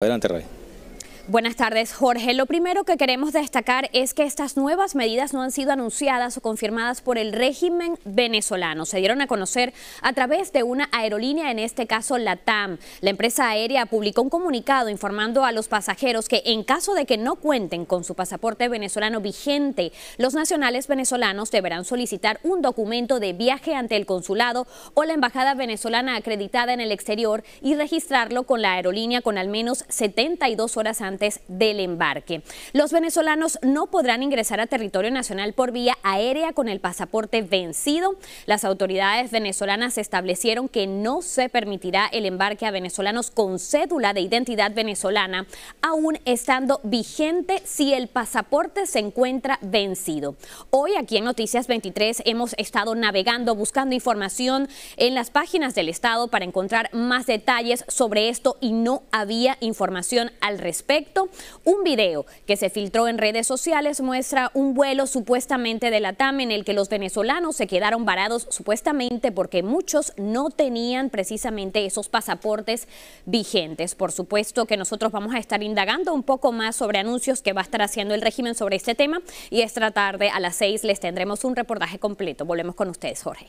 Adelante, Ray. Buenas tardes, Jorge. Lo primero que queremos destacar es que estas nuevas medidas no han sido anunciadas o confirmadas por el régimen venezolano. Se dieron a conocer a través de una aerolínea, en este caso la TAM, La empresa aérea publicó un comunicado informando a los pasajeros que en caso de que no cuenten con su pasaporte venezolano vigente, los nacionales venezolanos deberán solicitar un documento de viaje ante el consulado o la embajada venezolana acreditada en el exterior y registrarlo con la aerolínea con al menos 72 horas antes del embarque. Los venezolanos no podrán ingresar a territorio nacional por vía aérea con el pasaporte vencido. Las autoridades venezolanas establecieron que no se permitirá el embarque a venezolanos con cédula de identidad venezolana, aún estando vigente si el pasaporte se encuentra vencido. Hoy aquí en Noticias 23 hemos estado navegando, buscando información en las páginas del Estado para encontrar más detalles sobre esto y no había información al respecto. Un video que se filtró en redes sociales muestra un vuelo supuestamente de la TAM en el que los venezolanos se quedaron varados supuestamente porque muchos no tenían precisamente esos pasaportes vigentes. Por supuesto que nosotros vamos a estar indagando un poco más sobre anuncios que va a estar haciendo el régimen sobre este tema y esta tarde a las seis les tendremos un reportaje completo. Volvemos con ustedes, Jorge.